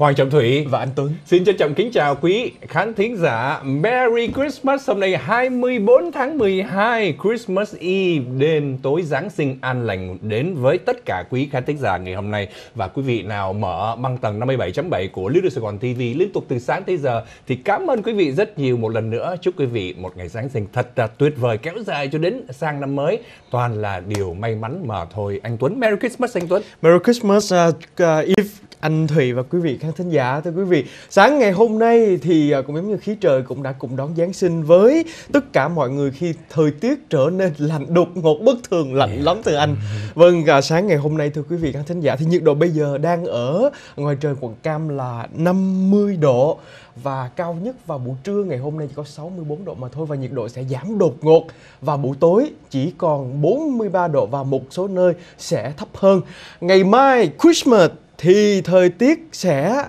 Hoàng Trọng Thủy và Anh Tuấn. Xin trân trọng kính chào quý khán thính giả. Merry Christmas hôm nay 24 tháng 12, Christmas Eve, đêm tối Giáng sinh an lành đến với tất cả quý khán thính giả ngày hôm nay. Và quý vị nào mở băng tầng 57.7 của Lưu Đức Sài Gòn TV liên tục từ sáng tới giờ thì cảm ơn quý vị rất nhiều một lần nữa. Chúc quý vị một ngày Giáng sinh thật là tuyệt vời kéo dài cho đến sang năm mới. Toàn là điều may mắn mà thôi. Anh Tuấn, Merry Christmas anh Tuấn. Merry Christmas uh, uh, Eve anh Thùy và quý vị khán thính giả thưa quý vị sáng ngày hôm nay thì à, cũng giống như khí trời cũng đã cùng đón Giáng sinh với tất cả mọi người khi thời tiết trở nên lạnh đột ngột bất thường lạnh yeah. lắm từ anh vâng à, sáng ngày hôm nay thưa quý vị khán thính giả thì nhiệt độ bây giờ đang ở ngoài trời quận Cam là 50 độ và cao nhất vào buổi trưa ngày hôm nay chỉ có 64 độ mà thôi và nhiệt độ sẽ giảm đột ngột và buổi tối chỉ còn 43 độ và một số nơi sẽ thấp hơn. Ngày mai Christmas thì thời tiết sẽ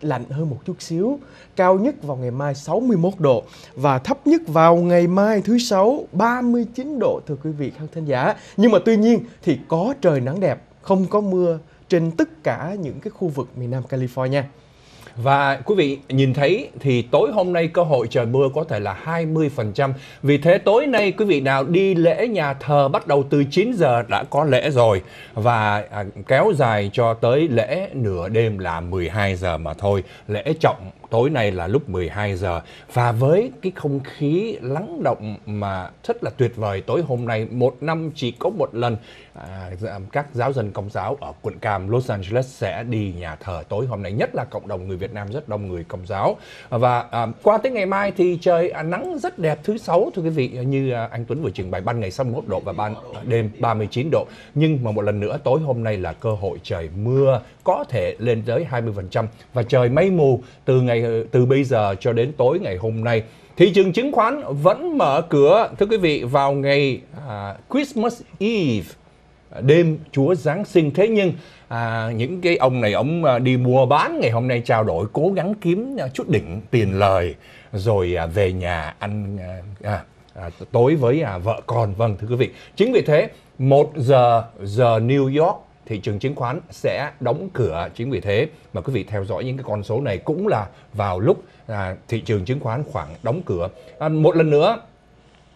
lạnh hơn một chút xíu, cao nhất vào ngày mai 61 độ và thấp nhất vào ngày mai thứ sáu 39 độ thưa quý vị khán thính giả. Nhưng mà tuy nhiên thì có trời nắng đẹp, không có mưa trên tất cả những cái khu vực miền Nam California. Và quý vị nhìn thấy thì tối hôm nay cơ hội trời mưa có thể là 20%. Vì thế tối nay quý vị nào đi lễ nhà thờ bắt đầu từ 9 giờ đã có lễ rồi và à, kéo dài cho tới lễ nửa đêm là 12 giờ mà thôi. Lễ trọng tối nay là lúc 12 giờ và với cái không khí lắng động mà rất là tuyệt vời tối hôm nay một năm chỉ có một lần à, dạ, các giáo dân công giáo ở quận Cam Los Angeles sẽ đi nhà thờ tối hôm nay nhất là cộng đồng người Việt Nam rất đông người công giáo và à, qua tới ngày mai thì trời à, nắng rất đẹp thứ sáu thưa quý vị như à, anh Tuấn vừa trình bày ban ngày 61 độ và ban đêm 39 độ nhưng mà một lần nữa tối hôm nay là cơ hội trời mưa có thể lên tới 20% và trời mây mù từ ngày ngày ờ, từ bây giờ cho đến tối ngày hôm nay. Thị trường chứng khoán vẫn mở cửa thưa quý vị vào ngày à, Christmas Eve à, đêm Chúa Giáng sinh thế nhưng à, những cái ông này ông à, đi mua bán ngày hôm nay trao đổi cố gắng kiếm à, chút đỉnh tiền lời rồi à, về nhà ăn à, à, tối với à, vợ con vâng thưa quý vị chính vì thế một giờ giờ New York thị trường chứng khoán sẽ đóng cửa chính vì thế mà quý vị theo dõi những cái con số này cũng là vào lúc à, thị trường chứng khoán khoảng đóng cửa à, một lần nữa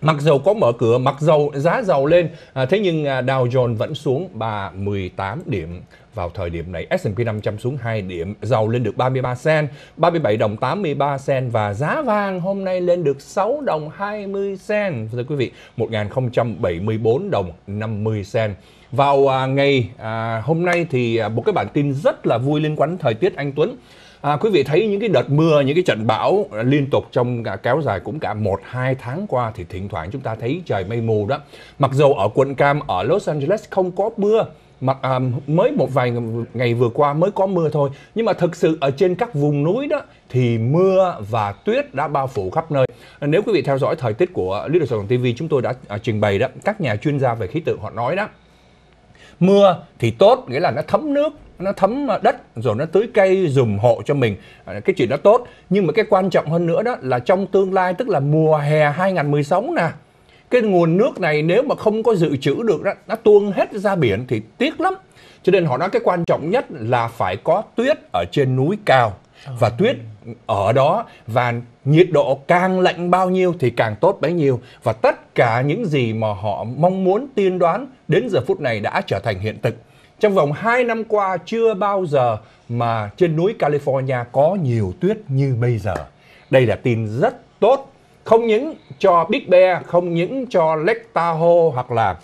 Mặc dầu có mở cửa, mặc dầu giá dầu lên, à, thế nhưng à, Dow Jones vẫn xuống 318 điểm. Vào thời điểm này, S&P 500 xuống 2 điểm, dầu lên được 33 sen, 37 đồng 83 sen và giá vàng hôm nay lên được 6 đồng 20 sen. Thưa quý vị, 1074 đồng 50 sen. Vào à, ngày à, hôm nay thì à, một cái bản tin rất là vui liên quan thời tiết anh Tuấn. À, quý vị thấy những cái đợt mưa, những cái trận bão liên tục trong cả kéo dài cũng cả 1 2 tháng qua thì thỉnh thoảng chúng ta thấy trời mây mù đó. Mặc dù ở quận Cam ở Los Angeles không có mưa, mặc à, mới một vài ngày vừa qua mới có mưa thôi nhưng mà thực sự ở trên các vùng núi đó thì mưa và tuyết đã bao phủ khắp nơi nếu quý vị theo dõi thời tiết của Lý Đồ Sài TV chúng tôi đã à, trình bày đó các nhà chuyên gia về khí tượng họ nói đó mưa thì tốt nghĩa là nó thấm nước nó thấm đất rồi nó tưới cây dùm hộ cho mình à, cái chuyện đó tốt nhưng mà cái quan trọng hơn nữa đó là trong tương lai tức là mùa hè 2016 nè cái nguồn nước này nếu mà không có dự trữ được đó, nó tuôn hết ra biển thì tiếc lắm cho nên họ nói cái quan trọng nhất là phải có tuyết ở trên núi cao và tuyết ở đó và nhiệt độ càng lạnh bao nhiêu thì càng tốt bấy nhiêu và tất cả những gì mà họ mong muốn tiên đoán đến giờ phút này đã trở thành hiện thực trong vòng 2 năm qua chưa bao giờ mà trên núi California có nhiều tuyết như bây giờ. Đây là tin rất tốt, không những cho Big Bear, không những cho Lake Tahoe hoặc là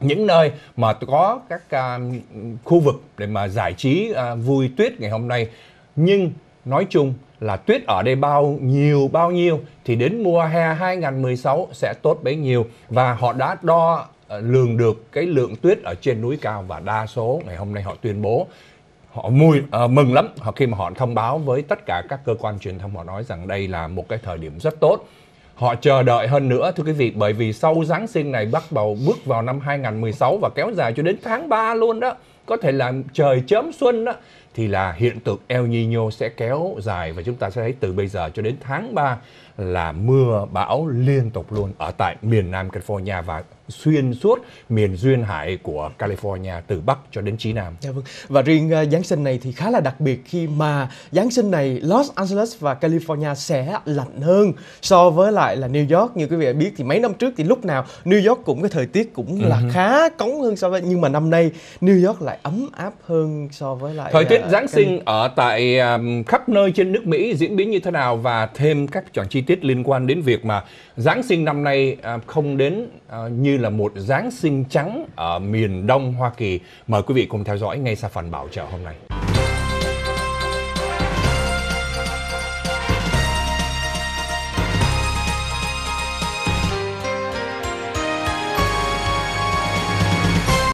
những nơi mà có các uh, khu vực để mà giải trí uh, vui tuyết ngày hôm nay nhưng nói chung là tuyết ở đây bao nhiêu bao nhiêu thì đến mùa hè 2016 sẽ tốt bấy nhiêu và họ đã đo Ờ, lường được cái lượng tuyết ở trên núi cao và đa số ngày hôm nay họ tuyên bố họ mùi à, mừng lắm họ khi mà họ thông báo với tất cả các cơ quan truyền thông họ nói rằng đây là một cái thời điểm rất tốt họ chờ đợi hơn nữa thưa quý vị bởi vì sau Giáng sinh này bắt đầu bước vào năm 2016 và kéo dài cho đến tháng 3 luôn đó có thể là trời chớm xuân đó thì là hiện tượng El Nino sẽ kéo dài và chúng ta sẽ thấy từ bây giờ cho đến tháng 3 là mưa bão liên tục luôn ở tại miền Nam California và xuyên suốt miền duyên hải của California từ Bắc cho đến Chí Nam. Dạ vâng. Và riêng uh, Giáng sinh này thì khá là đặc biệt khi mà Giáng sinh này Los Angeles và California sẽ lạnh hơn so với lại là New York. Như quý vị biết thì mấy năm trước thì lúc nào New York cũng cái thời tiết cũng là uh-huh. khá cống hơn so với nhưng mà năm nay New York lại ấm áp hơn so với lại Thời tiết Tết Giáng sinh ở tại um, khắp nơi trên nước Mỹ diễn biến như thế nào và thêm các chọn chi tiết liên quan đến việc mà Giáng sinh năm nay uh, không đến uh, như là một Giáng sinh trắng ở miền Đông Hoa Kỳ. Mời quý vị cùng theo dõi ngay sau phần bảo trợ hôm nay.